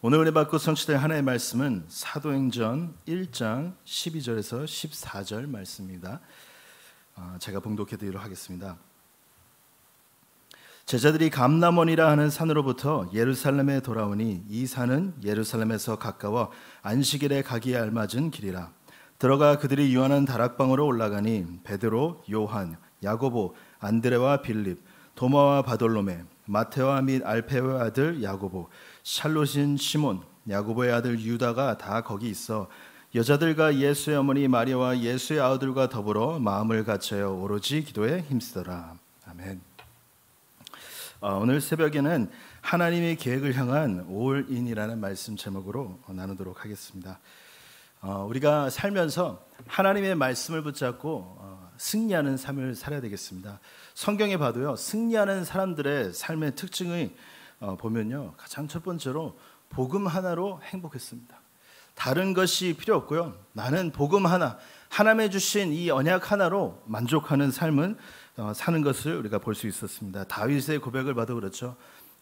오늘 은혜 받고 성취된 하나의 말씀은 사도행전 1장 12절에서 14절 말씀입니다. 아, 제가 봉독해 드리도록 하겠습니다. 제자들이 감남원이라 하는 산으로부터 예루살렘에 돌아오니 이 산은 예루살렘에서 가까워 안식일에 가기에 알맞은 길이라 들어가 그들이 유한한 다락방으로 올라가니 베드로, 요한, 야고보, 안드레와 빌립, 도마와 바돌로메, 마테와 및 알페의 아들 야고보, 샬롯인 시몬, 야구보의 아들 유다가 다 거기 있어 여자들과 예수의 어머니 마리아와 예수의 아우들과 더불어 마음을 갖춰요 오로지 기도에 힘쓰더라. 아멘. 아, 오늘 새벽에는 하나님의 계획을 향한 올인이라는 말씀 제목으로 나누도록 하겠습니다. 어, 우리가 살면서 하나님의 말씀을 붙잡고 어, 승리하는 삶을 살아야 되겠습니다. 성경에 봐도요, 승리하는 사람들의 삶의 특징이 어, 보면요. 가장 첫 번째로 복음 하나로 행복했습니다. 다른 것이 필요 없고요. 나는 복음 하나, 하나님의 주신 이 언약 하나로 만족하는 삶은 어, 사는 것을 우리가 볼 수 있었습니다. 다윗의 고백을 봐도 그렇죠.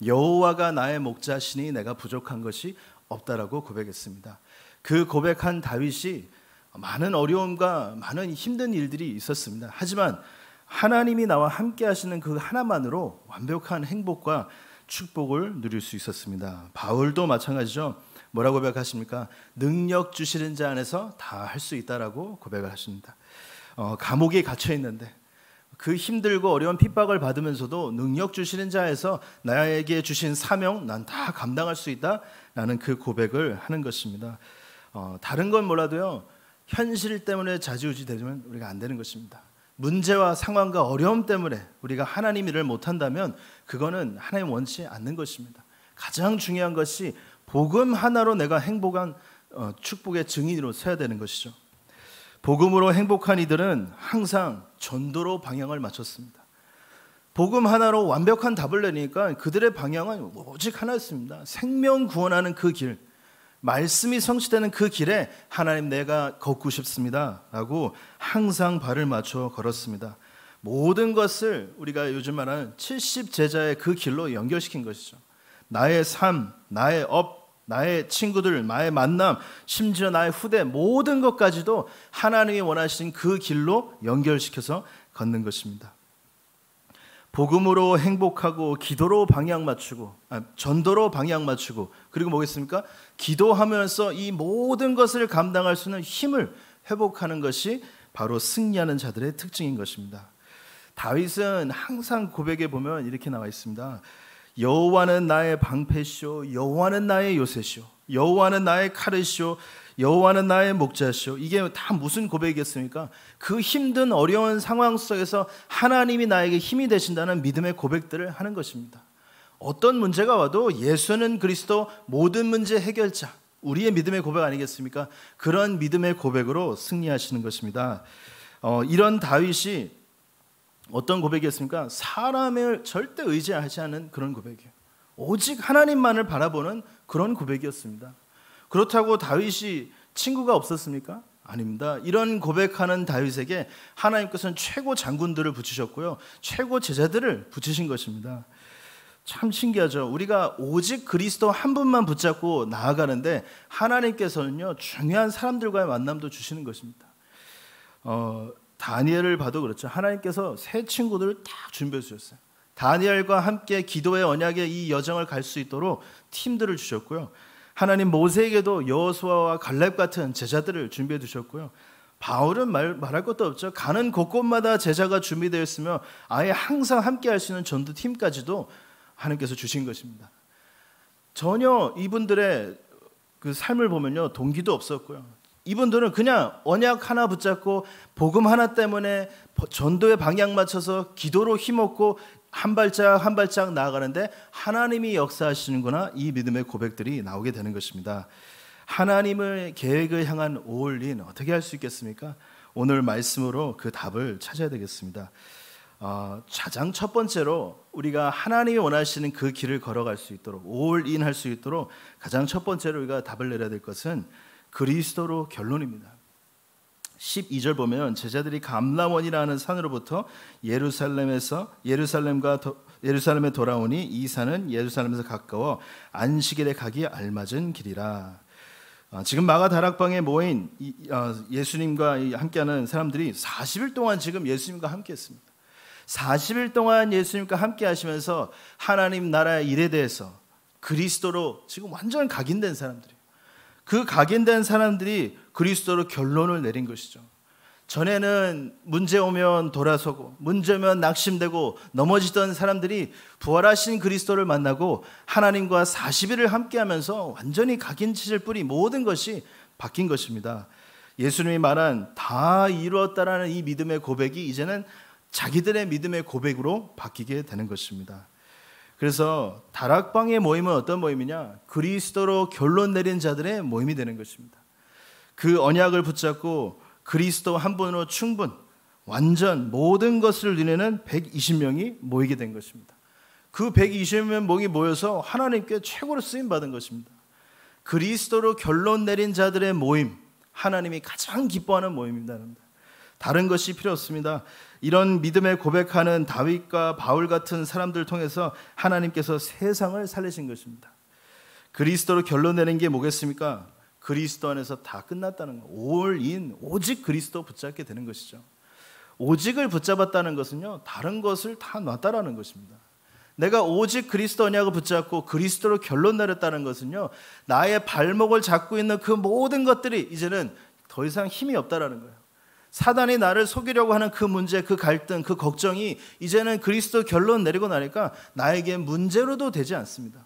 여호와가 나의 목자시니 내가 부족한 것이 없다라고 고백했습니다. 그 고백한 다윗이 많은 어려움과 많은 힘든 일들이 있었습니다. 하지만 하나님이 나와 함께 하시는 그 하나만으로 완벽한 행복과 축복을 누릴 수 있었습니다. 바울도 마찬가지죠. 뭐라고 고백하십니까? 능력 주시는 자 안에서 다 할 수 있다라고 고백을 하십니다. 어, 감옥에 갇혀 있는데 그 힘들고 어려운 핍박을 받으면서도 능력 주시는 자에서 나에게 주신 사명 난 다 감당할 수 있다라는 그 고백을 하는 것입니다. 어, 다른 건 몰라도요 현실 때문에 자지우지되면 우리가 안 되는 것입니다. 문제와 상황과 어려움 때문에 우리가 하나님 일을 못한다면 그거는 하나님 원치 않는 것입니다. 가장 중요한 것이 복음 하나로 내가 행복한 어, 축복의 증인으로 서야 되는 것이죠. 복음으로 행복한 이들은 항상 전도로 방향을 맞췄습니다. 복음 하나로 완벽한 답을 내니까 그들의 방향은 오직 하나였습니다. 생명 구원하는 그 길, 말씀이 성취되는 그 길에 하나님 내가 걷고 싶습니다. 라고 항상 발을 맞춰 걸었습니다. 모든 것을 우리가 요즘 말하는 70 제자의 그 길로 연결시킨 것이죠. 나의 삶, 나의 업, 나의 친구들, 나의 만남, 심지어 나의 후대 모든 것까지도 하나님이 원하신 그 길로 연결시켜서 걷는 것입니다. 복음으로 행복하고 기도로 방향 맞추고 아, 전도로 방향 맞추고 그리고 뭐겠습니까? 기도하면서 이 모든 것을 감당할 수 있는 힘을 회복하는 것이 바로 승리하는 자들의 특징인 것입니다. 다윗은 항상 고백에 보면 이렇게 나와 있습니다. 여호와는 나의 방패시오 여호와는 나의 요새시오 여호와는 나의 칼이시오 여호와는 나의 목자시오. 이게 다 무슨 고백이겠습니까? 그 힘든 어려운 상황 속에서 하나님이 나에게 힘이 되신다는 믿음의 고백들을 하는 것입니다. 어떤 문제가 와도 예수는 그리스도 모든 문제 해결자. 우리의 믿음의 고백 아니겠습니까? 그런 믿음의 고백으로 승리하시는 것입니다. 어, 이런 다윗이 어떤 고백이었습니까? 사람을 절대 의지하지 않은 그런 고백이에요. 오직 하나님만을 바라보는 그런 고백이었습니다. 그렇다고 다윗이 친구가 없었습니까? 아닙니다. 이런 고백하는 다윗에게 하나님께서는 최고 장군들을 붙이셨고요. 최고 제자들을 붙이신 것입니다. 참 신기하죠. 우리가 오직 그리스도 한 분만 붙잡고 나아가는데 하나님께서는요, 중요한 사람들과의 만남도 주시는 것입니다. 어, 다니엘을 봐도 그렇죠. 하나님께서 새 친구들을 딱 준비해 주셨어요. 다니엘과 함께 기도의 언약의 이 여정을 갈 수 있도록 팀들을 주셨고요. 하나님 모세에게도 여호수아와 갈렙 같은 제자들을 준비해 두셨고요. 바울은 말, 말할 것도 없죠. 가는 곳곳마다 제자가 준비되어 있으며 아예 항상 함께 할수 있는 전도팀까지도 하나님께서 주신 것입니다. 전혀 이분들의 그 삶을 보면요. 동기도 없었고요. 이분들은 그냥 언약 하나 붙잡고 복음 하나 때문에 전도의 방향 맞춰서 기도로 힘 얻고 한 발짝 한 발짝 나아가는데 하나님이 역사하시는구나 이 믿음의 고백들이 나오게 되는 것입니다. 하나님을 계획을 향한 올인 어떻게 할 수 있겠습니까? 오늘 말씀으로 그 답을 찾아야 되겠습니다. 어, 가장 첫 번째로 우리가 하나님이 원하시는 그 길을 걸어갈 수 있도록 올인 할 수 있도록 가장 첫 번째로 우리가 답을 내려야 될 것은 그리스도로 결론입니다. 12절 보면 제자들이 감람원이라는 산으로부터 예루살렘에서 예루살렘과 도, 예루살렘에 돌아오니 이 산은 예루살렘에서 가까워 안식일에 가기 알맞은 길이라. 아, 지금 마가 다락방에 모인 어, 예수님과 함께하는 사람들이 40일 동안 지금 예수님과 함께했습니다. 40일 동안 예수님과 함께하시면서 하나님 나라의 일에 대해서 그리스도로 지금 완전 각인된 사람들이 그 각인된 사람들이 그리스도로 결론을 내린 것이죠. 전에는 문제 오면 돌아서고 문제 오면 낙심되고 넘어지던 사람들이 부활하신 그리스도를 만나고 하나님과 40일을 함께하면서 완전히 각인치질 뿌리 모든 것이 바뀐 것입니다. 예수님이 말한 다 이루었다라는 이 믿음의 고백이 이제는 자기들의 믿음의 고백으로 바뀌게 되는 것입니다. 그래서 다락방의 모임은 어떤 모임이냐? 그리스도로 결론 내린 자들의 모임이 되는 것입니다. 그 언약을 붙잡고 그리스도 한 분으로 충분, 완전 모든 것을 누리는 120명이 모이게 된 것입니다. 그 120명이 모여서 하나님께 최고로 쓰임 받은 것입니다. 그리스도로 결론 내린 자들의 모임, 하나님이 가장 기뻐하는 모임입니다. 다른 것이 필요 없습니다. 이런 믿음에 고백하는 다윗과 바울 같은 사람들 통해서 하나님께서 세상을 살리신 것입니다. 그리스도로 결론 내는 게 뭐겠습니까? 그리스도 안에서 다 끝났다는 거. 올인 오직 그리스도 붙잡게 되는 것이죠. 오직을 붙잡았다는 것은요. 다른 것을 다 놨다라는 것입니다. 내가 오직 그리스도 언약을 붙잡고 그리스도로 결론 내렸다는 것은요. 나의 발목을 잡고 있는 그 모든 것들이 이제는 더 이상 힘이 없다라는 거예요. 사단이 나를 속이려고 하는 그 문제, 그 갈등, 그 걱정이 이제는 그리스도 결론 내리고 나니까 나에게 문제로도 되지 않습니다.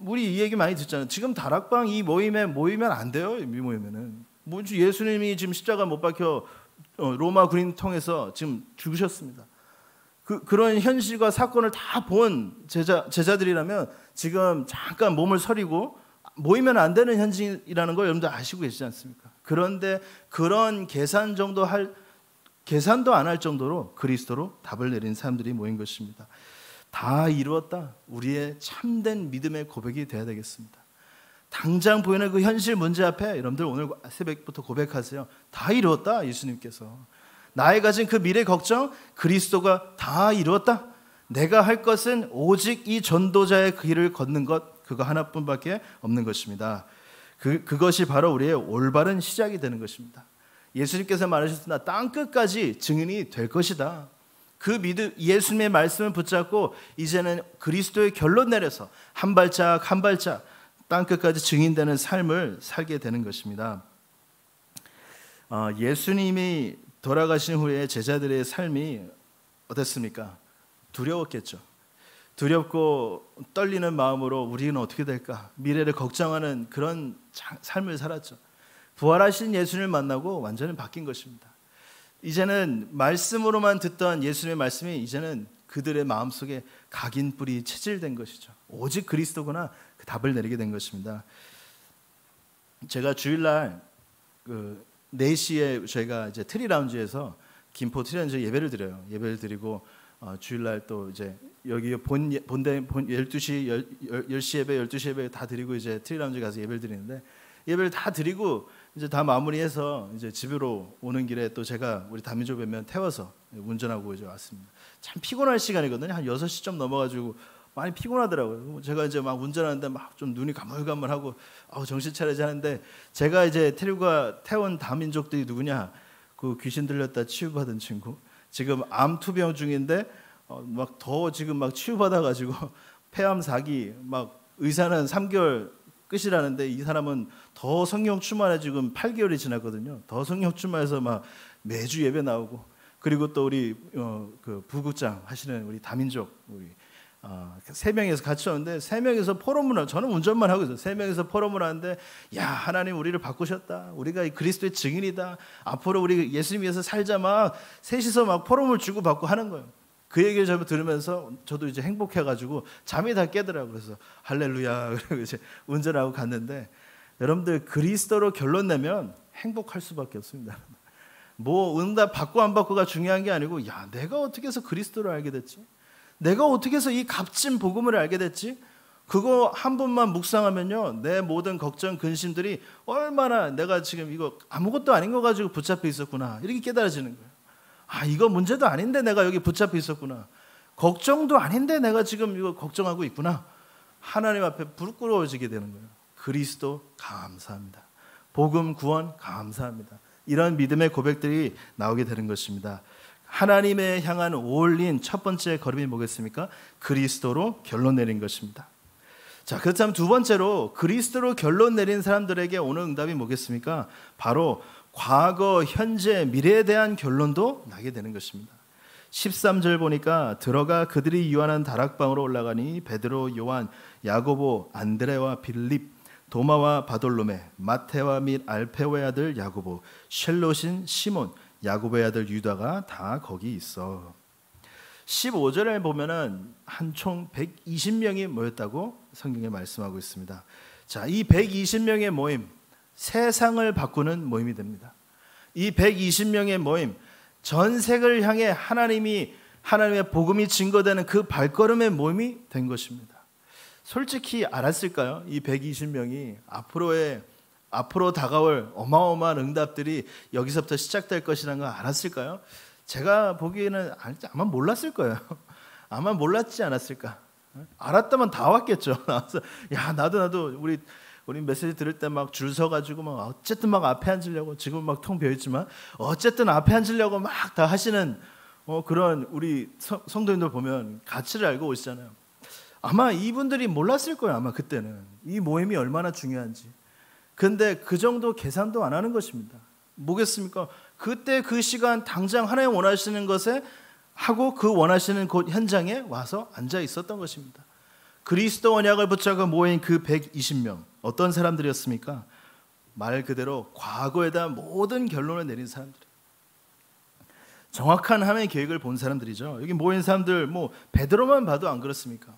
우리 이 얘기 많이 듣잖아요. 지금 다락방 이 모임에 모이면 안 돼요. 이 모임에는. 뭔 뭐 예수님이 지금 십자가 못 박혀 어, 로마 군인 통해서 지금 죽으셨습니다. 그, 그런 현실과 사건을 다 본 제자, 제자들이라면 지금 잠깐 몸을 서리고 모이면 안 되는 현실이라는 걸 여러분들 아시고 계시지 않습니까? 그런데 그런 계산 정도 할, 계산도 안 할 정도로 그리스도로 답을 내린 사람들이 모인 것입니다. 다 이루었다. 우리의 참된 믿음의 고백이 되어야 되겠습니다. 당장 보이는 그 현실 문제 앞에 여러분들 오늘 새벽부터 고백하세요. 다 이루었다. 예수님께서. 나의 가진 그 미래 걱정 그리스도가 다 이루었다. 내가 할 것은 오직 이 전도자의 길을 그 걷는 것 그거 하나뿐밖에 없는 것입니다. 그 그것이 바로 우리의 올바른 시작이 되는 것입니다. 예수님께서 말하셨으나 땅 끝까지 증인이 될 것이다. 그 믿음 예수님의 말씀을 붙잡고 이제는 그리스도의 결론 내려서 한 발짝 한 발짝 땅 끝까지 증인되는 삶을 살게 되는 것입니다. 어, 예수님이 돌아가신 후에 제자들의 삶이 어땠습니까? 두려웠겠죠. 두렵고 떨리는 마음으로 우리는 어떻게 될까? 미래를 걱정하는 그런 삶을 살았죠. 부활하신 예수님을 만나고 완전히 바뀐 것입니다. 이제는 말씀으로만 듣던 예수님의 말씀이 이제는 그들의 마음속에 각인 뿌리 체질된 것이죠. 오직 그리스도구나 그 답을 내리게 된 것입니다. 제가 주일날 그 4시에 저희가 이제 트리 라운지에서 김포 트리 라운지 예배를 드려요. 예배를 드리고 어, 주일날 또 이제 여기 본 본대 예, 본 12시 10, 시 예배 12시 예배 다 드리고 이제 트리 라운지 가서 예배를 드리는데 예배를 다 드리고 이제 다 마무리해서 이제 집으로 오는 길에 또 제가 우리 담임조 배면 태워서 운전하고 이제 왔습니다. 참 피곤할 시간이거든요. 한 6시쯤 넘어가지고 많이 피곤하더라고요. 뭐 제가 이제 막 운전하는데 막 좀 눈이 가물가물하고 아우 정신 차려지 하는데 제가 이제 태류가 태운 다민족들이 누구냐? 그 귀신 들렸다 치유받은 친구. 지금 암 투병 중인데 어 막 더 지금 막 치유받아 가지고 폐암 4기 막 의사는 3개월 끝이라는데 이 사람은 더 성령 충만해 지금 8개월이 지났거든요. 더 성령 충만해서 막 매주 예배 나오고 그리고 또 우리 어, 그 부국장 하시는 우리 다민족 우리 어, 그 명에서 같이 오는데 세 명에서 포럼을 저는 운전만 하고 있어요. 세 명에서 포럼을 하는데 야 하나님 우리를 바꾸셨다. 우리가 그리스도의 증인이다. 앞으로 우리 예수님 위해서 살자 막 셋이서 막 포럼을 주고 받고 하는 거예요. 그 얘기를 저 들으면서 저도 이제 행복해가지고 잠이 다 깨더라고요. 그래서 할렐루야. 그리고 이제 운전하고 갔는데 여러분들 그리스도로 결론 내면 행복할 수밖에 없습니다. 뭐 응답 받고 안 받고가 중요한 게 아니고 야 내가 어떻게 해서 그리스도를 알게 됐지? 내가 어떻게 해서 이 값진 복음을 알게 됐지? 그거 한 번만 묵상하면요 내 모든 걱정 근심들이 얼마나 내가 지금 이거 아무것도 아닌 거 가지고 붙잡혀 있었구나 이렇게 깨달아지는 거예요. 아, 이거 문제도 아닌데 내가 여기 붙잡혀 있었구나. 걱정도 아닌데 내가 지금 이거 걱정하고 있구나. 하나님 앞에 부끄러워지게 되는 거예요. 그리스도 감사합니다. 복음 구원 감사합니다. 이런 믿음의 고백들이 나오게 되는 것입니다. 하나님의 향한 올린 첫 번째 걸음이 뭐겠습니까? 그리스도로 결론 내린 것입니다. 자, 그렇다면 두 번째로 그리스도로 결론 내린 사람들에게 오는 응답이 뭐겠습니까? 바로 과거, 현재, 미래에 대한 결론도 나게 되는 것입니다. 13절 보니까 들어가 그들이 유한한 다락방으로 올라가니 베드로, 요한, 야고보, 안드레와 빌립, 도마와 바돌로메, 마테와 및 알페오의 아들 야고보, 셀로신 시몬, 야고보의 아들 유다가 다 거기 있어. 15절에 보면은 한총 120명이 모였다고 성경에 말씀하고 있습니다. 자, 이 120명의 모임 세상을 바꾸는 모임이 됩니다. 이 120명의 모임, 전 세계를 향해 하나님이 하나님의 복음이 증거되는 그 발걸음의 모임이 된 것입니다. 솔직히 알았을까요? 이 120명이 앞으로의 앞으로 다가올 어마어마한 응답들이 여기서부터 시작될 것이라는 걸 알았을까요? 제가 보기에는 아마 몰랐을 거예요. 아마 몰랐지 않았을까. 알았다면 다 왔겠죠. 나서야 나도 나도 우리 우리 메시지 들을 때 막 줄 서가지고 막 어쨌든 막 앞에 앉으려고 지금 막통 비어있지만 어쨌든 앞에 앉으려고 막 다 하시는 어, 그런 우리 성도님들 보면 가치를 알고 오시잖아요. 아마 이분들이 몰랐을 거예요. 아마 그때는 이 모임이 얼마나 중요한지. 근데 그 정도 계산도 안 하는 것입니다. 뭐겠습니까? 그때 그 시간 당장 하나님 원하시는 것에 하고 그 원하시는 곳 현장에 와서 앉아 있었던 것입니다. 그리스도 언약을 붙잡은 모인 그 120명. 어떤 사람들이었습니까? 말 그대로 과거에 대한 모든 결론을 내린 사람들. 정확한 하나님의 계획을 본 사람들이죠. 여기 모인 사람들 뭐 베드로만 봐도 안 그렇습니까?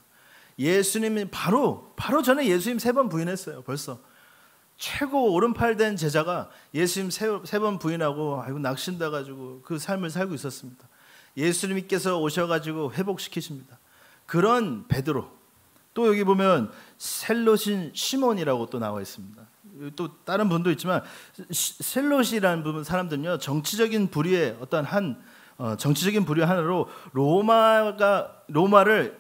예수님이 바로 바로 전에 예수님 세 번 부인했어요. 벌써 최고 오른팔 된 제자가 예수님 세 번 부인하고 아이고 낙신다 가지고 그 삶을 살고 있었습니다. 예수님께서 오셔 가지고 회복시키십니다. 그런 베드로 또 여기 보면 셀롯인 시몬이라고 또 나와 있습니다. 또 다른 분도 있지만 셀롯이라는 부분 사람들은요 정치적인 부류의 어떤 한 어, 정치적인 부류 하나로 로마가 로마를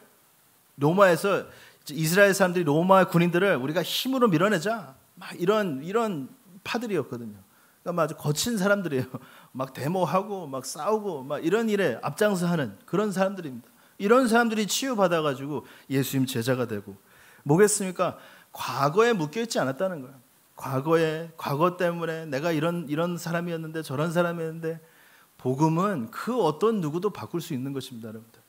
로마에서 이스라엘 사람들이 로마 군인들을 우리가 힘으로 밀어내자 막 이런 이런 파들이었거든요. 그러니까 아주 거친 사람들이에요. 막 데모하고 막 싸우고 막 이런 일에 앞장서하는 그런 사람들입니다. 이런 사람들이 치유받아가지고 예수님 제자가 되고 뭐겠습니까? 과거에 묶여있지 않았다는 거예요. 과거에 과거 때문에 내가 이런 이런 사람이었는데 저런 사람이었는데 복음은 그 어떤 누구도 바꿀 수 있는 것입니다, 여러분들.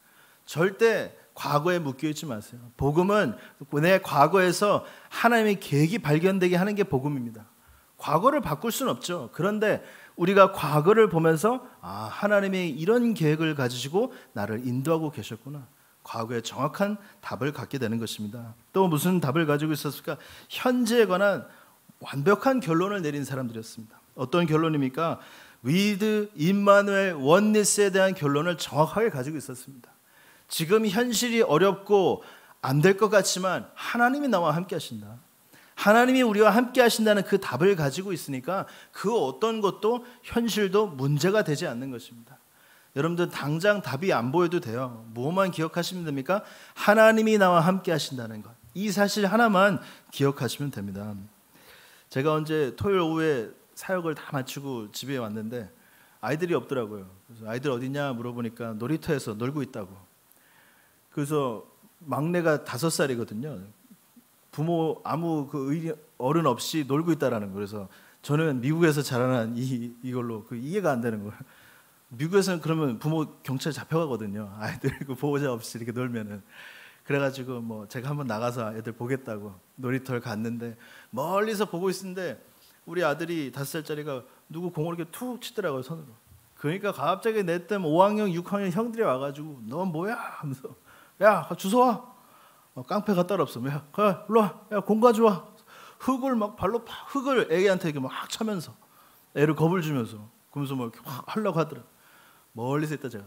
절대 과거에 묶여 있지 마세요. 복음은 내 과거에서 하나님의 계획이 발견되게 하는 게 복음입니다. 과거를 바꿀 수는 없죠. 그런데 우리가 과거를 보면서 아, 하나님의 이런 계획을 가지시고 나를 인도하고 계셨구나. 과거에 정확한 답을 갖게 되는 것입니다. 또 무슨 답을 가지고 있었을까? 현재에 관한 완벽한 결론을 내린 사람들이었습니다. 어떤 결론입니까? 위드 임마누엘 원니스에 대한 결론을 정확하게 가지고 있었습니다. 지금 현실이 어렵고 안 될 것 같지만 하나님이 나와 함께 하신다. 하나님이 우리와 함께 하신다는 그 답을 가지고 있으니까 그 어떤 것도 현실도 문제가 되지 않는 것입니다. 여러분들 당장 답이 안 보여도 돼요. 뭐만 기억하시면 됩니까? 하나님이 나와 함께 하신다는 것. 이 사실 하나만 기억하시면 됩니다. 제가 언제 토요일 오후에 사역을 다 마치고 집에 왔는데 아이들이 없더라고요. 그래서 아이들 어디냐 물어보니까 놀이터에서 놀고 있다고. 그래서 막내가 다섯 살이거든요. 부모 아무 그 의리, 어른 없이 놀고 있다라는 거예요. 그래서 저는 미국에서 자라난 이 이걸로 그 이해가 안 되는 거예요. 미국에서는 그러면 부모 경찰 잡혀가거든요. 아이들 그 보호자 없이 이렇게 놀면은 그래가지고 뭐 제가 한번 나가서 애들 보겠다고 놀이터를 갔는데 멀리서 보고 있는데 우리 아들이 다섯 살짜리가 누구 공을 이렇게 툭 치더라고요 손으로. 그러니까 갑자기 내땜 5학년, 6학년 형들이 와가지고 너 뭐야 하면서 야 주소 와 어, 깡패가 따로 없으면 야, 가, 일로 와, 야, 공 가져와. 흙을 막 발로 팍, 흙을 애기한테 이렇게 막 차면서 애를 겁을 주면서 그러면서 막 뭐 이렇게 확 하려고 하더라. 멀리서 있다 제가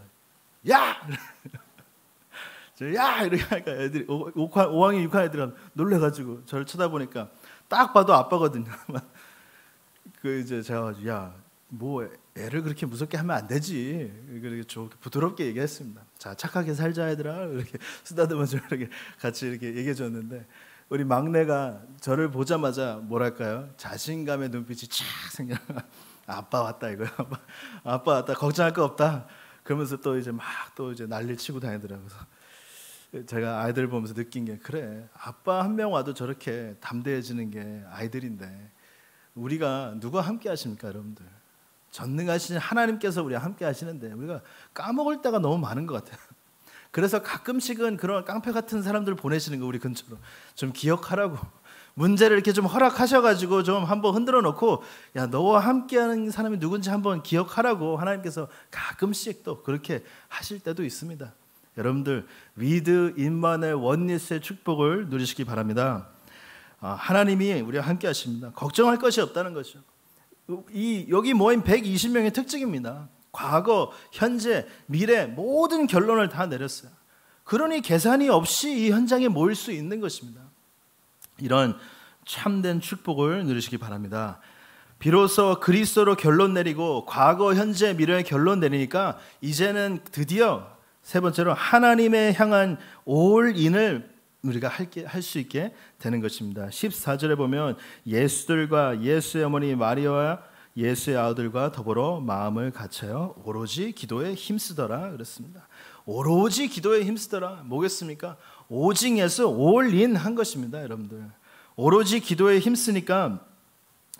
야, 야 이렇게 하니까 애들이 오학년 6학년 애들이 놀래가지고 저를 쳐다보니까 딱 봐도 아빠거든요. 그 이제 제가 가지 야뭐 애를 그렇게 무섭게 하면 안 되지. 그렇게 부드럽게 얘기했습니다. 자, 착하게 살자 얘들아. 이렇게 쓰다듬어서 이렇게 같이 이렇게 얘기해 줬는데 우리 막내가 저를 보자마자 뭐랄까요? 자신감의 눈빛이 쫙 생겨. 아빠 왔다 이거야. 아빠, 아빠 왔다. 걱정할 거 없다. 그러면서 또 이제 막 또 이제 난리 치고 다니더라고요. 제가 아이들 보면서 느낀 게 그래. 아빠 한 명 와도 저렇게 담대해지는 게 아이들인데 우리가 누가 함께 하십니까, 여러분들? 전능하신 하나님께서 우리와 함께 하시는데 우리가 까먹을 때가 너무 많은 것 같아요. 그래서 가끔씩은 그런 깡패 같은 사람들 보내시는 거 우리 근처로 좀 기억하라고 문제를 이렇게 좀 허락하셔가지고 좀 한번 흔들어 놓고 야 너와 함께하는 사람이 누군지 한번 기억하라고 하나님께서 가끔씩 또 그렇게 하실 때도 있습니다. 여러분들 위드 인만의 원리스의 축복을 누리시기 바랍니다. 아, 하나님이 우리와 함께 하십니다. 걱정할 것이 없다는 것이죠. 이 여기 모인 120명의 특징입니다. 과거, 현재, 미래 모든 결론을 다 내렸어요. 그러니 계산이 없이 이 현장에 모일 수 있는 것입니다. 이런 참된 축복을 누리시기 바랍니다. 비로소 그리스도로 결론 내리고 과거, 현재, 미래의 결론 내리니까 이제는 드디어 세 번째로 하나님의 향한 올인을 우리가 할 수 있게 되는 것입니다. 14절에 보면 예수들과 예수의 어머니 마리아와 예수의 아들과 더불어 마음을 갖춰요. 오로지 기도에 힘쓰더라 그랬습니다. 오로지 기도에 힘쓰더라. 뭐겠습니까? 오징에서 올인 한 것입니다, 여러분들. 오로지 기도에 힘쓰니까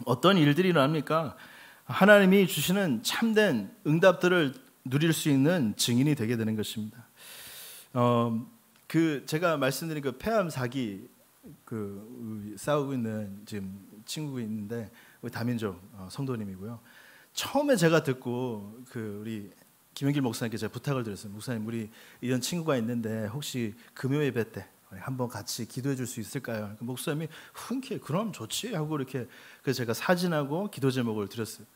어떤 일들이 일어납니까? 하나님이 주시는 참된 응답들을 누릴 수 있는 증인이 되게 되는 것입니다. 어, 그 제가 말씀드린 그 폐암 사기 그 싸우고 있는 지금 친구 가 있는데 우리 다민족 어, 성도님이고요. 처음에 제가 듣고 그 우리 김영길 목사님께 제가 부탁을 드렸어요. 목사님 우리 이런 친구가 있는데 혹시 금요 예배 때 한번 같이 기도해 줄 수 있을까요? 그 목사님이 흔쾌히 그럼 좋지 하고 이렇게 그 제가 사진하고 기도 제목을 드렸어요.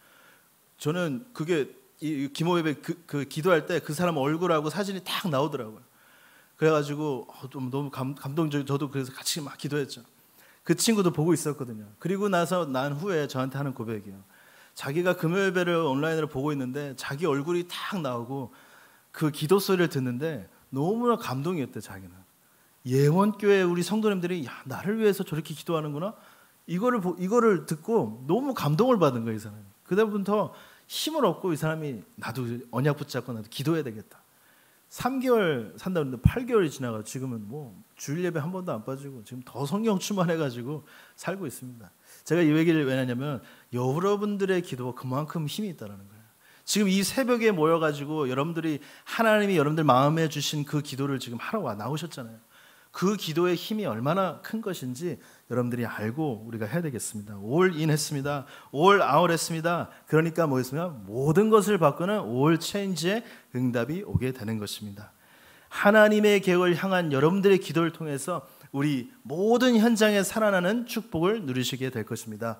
저는 그게 이 기모 예배 그, 그 기도할 때 그 사람 얼굴하고 사진이 딱 나오더라고요. 그래가지고 어, 너무 감, 감동적 이 저도 그래서 같이 막 기도했죠. 그 친구도 보고 있었거든요. 그리고 나서 난 후에 저한테 하는 고백이에요. 자기가 금요일 배를 온라인으로 보고 있는데 자기 얼굴이 탁 나오고 그 기도 소리를 듣는데 너무나 감동이었대 자기는. 예원교회 우리 성도님들이 야 나를 위해서 저렇게 기도하는구나 이거를 이거를 듣고 너무 감동을 받은 거예요 이 사람이. 그다음부터 힘을 얻고 이 사람이 나도 언약 붙잡고 나도 기도해야 되겠다. 3개월 산다 는데 8개월이 지나가 지금은 뭐 주일 예배 한 번도 안 빠지고 지금 더 성령 충만해가지고 살고 있습니다. 제가 이 얘기를 왜 하냐면 여러분들의 기도가 그만큼 힘이 있다는 거예요. 지금 이 새벽에 모여가지고 여러분들이 하나님이 여러분들 마음에 주신 그 기도를 지금 하러 와 나오셨잖아요. 그 기도의 힘이 얼마나 큰 것인지 여러분들이 알고 우리가 해야 되겠습니다. 올인 했습니다. 올 아웃 했습니다. 그러니까 뭐였습니 모든 것을 바꾸는 올 체인지의 응답이 오게 되는 것입니다. 하나님의 계획을 향한 여러분들의 기도를 통해서 우리 모든 현장에 살아나는 축복을 누리시게 될 것입니다.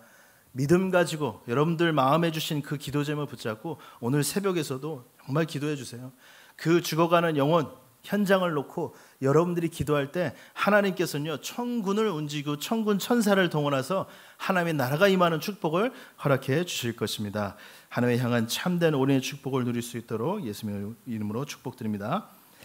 믿음 가지고 여러분들 마음에 주신 그 기도 제목 붙잡고 오늘 새벽에서도 정말 기도해 주세요. 그 죽어가는 영혼 현장을 놓고 여러분들이 기도할 때 하나님께서는요 천군을 움직이고 천군 천사를 동원해서 하나님의 나라가 임하는 축복을 허락해 주실 것입니다. 하나님의 향한 참된 오의 축복을 누릴 수 있도록 예수님의 이름으로 축복드립니다.